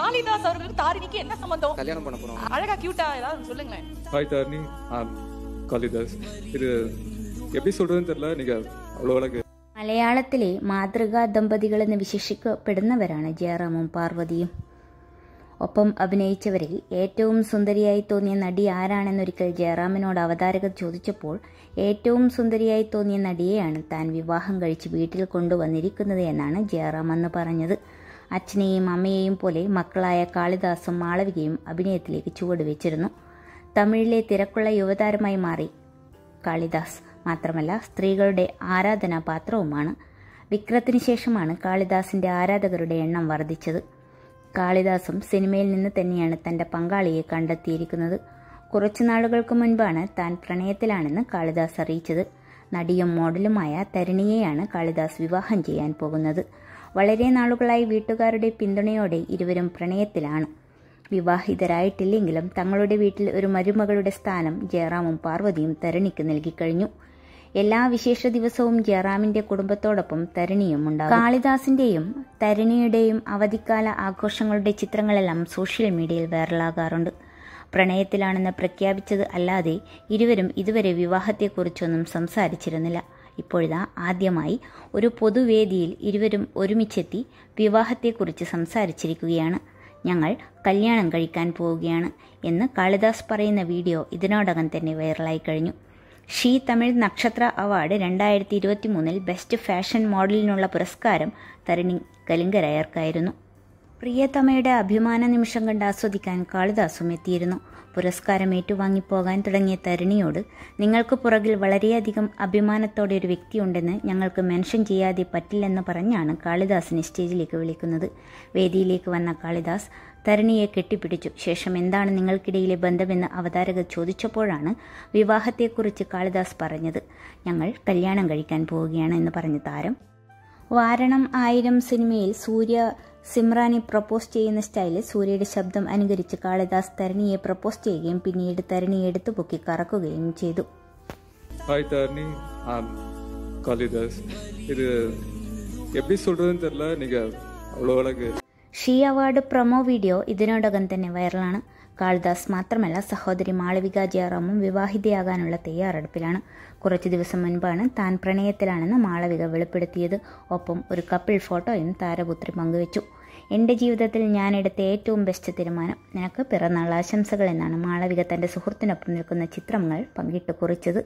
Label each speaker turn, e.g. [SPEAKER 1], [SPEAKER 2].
[SPEAKER 1] காளிதாஸ் அவர்களுக்கு தாரிணிக்கு என்ன சம்பந்தம் கல்யாணம் பண்ண போறோம் அழகா கியூட்டா ஏதாவது சொல்லுங்களேன் ஹாய் தாரிணி காளிதாஸ் இது எப்படி சொல்றதுன்னு தெரியல நீங்க அவ்வளவு அழகு
[SPEAKER 2] മലയാളത്തിലെ മാതൃകാ ദമ്പതികളെന്ന് വിശേഷിക്കപ്പെടുന്നവരാണ് ജയറാമും പാർവതിയും ഒപ്പം അഭിനയിച്ചവരിൽ ഏറ്റവും സുന്ദരിയായി തോന്നിയ നടി ആരാണെന്നൊരിക്കൽ ജയറാമിനോട് അവതാരകർ ചോദിച്ചപ്പോൾ ഏറ്റവും സുന്ദരിയായി തോന്നിയ നടിയെയാണ് താൻ വിവാഹം കഴിച്ച് വീട്ടിൽ കൊണ്ടുവന്നിരിക്കുന്നത് എന്നാണ് ജയറാം അന്ന് പറഞ്ഞത് അച്ഛനെയും അമ്മയെയും പോലെ മക്കളായ കാളിദാസും മാളവികയും അഭിനയത്തിലേക്ക് ചുവടുവെച്ചിരുന്നു തമിഴിലെ തിരക്കുള്ള യുവതാരമായി മാറി കാളിദാസ് മാത്രമല്ല സ്ത്രീകളുടെ ആരാധനാപാത്രവുമാണ് വിക്രത്തിന് ശേഷമാണ് കാളിദാസിന്റെ ആരാധകരുടെ എണ്ണം വർദ്ധിച്ചത് കാളിദാസും സിനിമയിൽ നിന്ന് തന്നെയാണ് തന്റെ പങ്കാളിയെ കണ്ടെത്തിയിരിക്കുന്നത് കുറച്ചു നാളുകൾക്ക് മുൻപാണ് താൻ പ്രണയത്തിലാണെന്ന് കാളിദാസ് അറിയിച്ചത് നടിയും മോഡലുമായ തരിണിയെയാണ് കാളിദാസ് വിവാഹം ചെയ്യാൻ പോകുന്നത് വളരെ നാളുകളായി വീട്ടുകാരുടെ പിന്തുണയോടെ ഇരുവരും പ്രണയത്തിലാണ് വിവാഹിതരായിട്ടില്ലെങ്കിലും തങ്ങളുടെ വീട്ടിൽ ഒരു മരുമകളുടെ സ്ഥാനം ജയറാമും പാർവതിയും തരണിക്ക് നൽകിക്കഴിഞ്ഞു എല്ലാ വിശേഷ ദിവസവും ജയറാമിന്റെ കുടുംബത്തോടൊപ്പം തരണിയും ഉണ്ടാകും കാളിദാസിന്റെയും തരണിയുടെയും അവധിക്കാല ആഘോഷങ്ങളുടെ ചിത്രങ്ങളെല്ലാം സോഷ്യൽ മീഡിയയിൽ വൈറലാകാറുണ്ട് പ്രണയത്തിലാണെന്ന് പ്രഖ്യാപിച്ചത് അല്ലാതെ ഇരുവരും ഇതുവരെ വിവാഹത്തെക്കുറിച്ചൊന്നും സംസാരിച്ചിരുന്നില്ല ഇപ്പോഴിതാ ആദ്യമായി ഒരു പൊതുവേദിയിൽ ഇരുവരും ഒരുമിച്ചെത്തി വിവാഹത്തെക്കുറിച്ച് സംസാരിച്ചിരിക്കുകയാണ് ഞങ്ങൾ കല്യാണം കഴിക്കാൻ പോവുകയാണ് എന്ന് കാളിദാസ് പറയുന്ന വീഡിയോ ഇതിനോടകം തന്നെ വൈറലായി കഴിഞ്ഞു ഷീ തമിഴ് നക്ഷത്ര അവാർഡ് രണ്ടായിരത്തി ഇരുപത്തി മൂന്നിൽ ബെസ്റ്റ് ഫാഷൻ മോഡലിനുള്ള പുരസ്കാരം തരണി കലിംഗരായർക്കായിരുന്നു പ്രിയതമയുടെ അഭിമാന നിമിഷം കണ്ട് ആസ്വദിക്കാൻ കാളിദാസും എത്തിയിരുന്നു പുരസ്കാരം ഏറ്റുവാങ്ങി തുടങ്ങിയ തരുണിയോട് നിങ്ങൾക്ക് പുറകിൽ വളരെയധികം അഭിമാനത്തോടെ ഒരു വ്യക്തിയുണ്ടെന്ന് ഞങ്ങൾക്ക് മെൻഷൻ ചെയ്യാതെ പറ്റില്ലെന്ന് പറഞ്ഞാണ് കാളിദാസിനെ സ്റ്റേജിലേക്ക് വിളിക്കുന്നത് വേദിയിലേക്ക് വന്ന കാളിദാസ് തരുണിയെ കെട്ടിപ്പിടിച്ചു ശേഷം എന്താണ് നിങ്ങൾക്കിടയിലെ ബന്ധമെന്ന് അവതാരകർ ചോദിച്ചപ്പോഴാണ് വിവാഹത്തെക്കുറിച്ച് കാളിദാസ് പറഞ്ഞത് ഞങ്ങൾ കല്യാണം കഴിക്കാൻ പോവുകയാണ് എന്ന് പറഞ്ഞ താരം വാരണം ആയിരം സിനിമയിൽ സൂര്യ സിമ്രാനെ പ്രപ്പോസ് ചെയ്യുന്ന സ്റ്റൈലിൽ സൂര്യയുടെ ശബ്ദം അനുകരിച്ച് കാളിദാസ് തരണിയെ പ്രപ്പോസ് ചെയ്യുകയും പിന്നീട് തരണിയെ എടുത്തു പൊക്കി കറക്കുകയും ചെയ്തു
[SPEAKER 1] ஹாய் தர்ணி ஆம் காளிதாஸ் இது அழகு
[SPEAKER 2] ഷീ അവാർഡ് പ്രൊമോ വീഡിയോ ഇതിനോടകം തന്നെ വൈറലാണ് കാളിദാസ് മാത്രമല്ല സഹോദരി മാളവിക ജയറാമും വിവാഹിതയാകാനുള്ള തയ്യാറെടുപ്പിലാണ് കുറച്ച് ദിവസം മുൻപാണ് താൻ പ്രണയത്തിലാണെന്ന് മാളവിക വെളിപ്പെടുത്തിയത് ഒപ്പം ഒരു കപ്പിൾ ഫോട്ടോയും താരപുത്രി പങ്കുവച്ചു എൻ്റെ ജീവിതത്തിൽ ഞാൻ എടുത്ത ഏറ്റവും ബെസ്റ്റ് തീരുമാനം നിനക്ക് പിറന്നാൾ ആശംസകൾ എന്നാണ് മാളവിക തൻ്റെ സുഹൃത്തിനൊപ്പം നിൽക്കുന്ന ചിത്രങ്ങൾ പങ്കിട്ട് കുറിച്ചത്